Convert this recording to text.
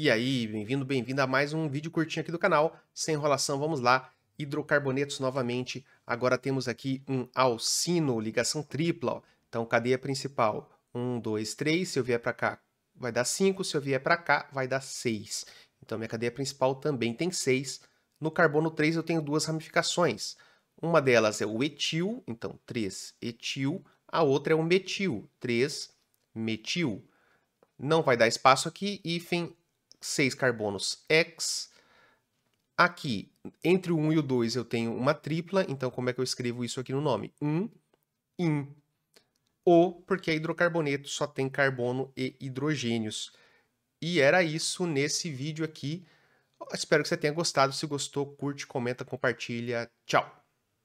E aí, bem-vindo, bem-vinda a mais um vídeo curtinho aqui do canal, sem enrolação, vamos lá. Hidrocarbonetos novamente, agora temos aqui um alcino, ligação tripla, ó. então cadeia principal, 1, 2, 3, se eu vier para cá vai dar 5, se eu vier para cá vai dar 6. Então minha cadeia principal também tem 6. No carbono 3 eu tenho duas ramificações, uma delas é o etil, então 3 etil, a outra é o metil, 3 metil. Não vai dar espaço aqui, hífen seis carbonos X. Aqui, entre o 1 e o 2, eu tenho uma tripla, então como é que eu escrevo isso aqui no nome? 1, in. O, porque hidrocarboneto só tem carbono e hidrogênios. E era isso nesse vídeo aqui. Espero que você tenha gostado. Se gostou, curte, comenta, compartilha. Tchau!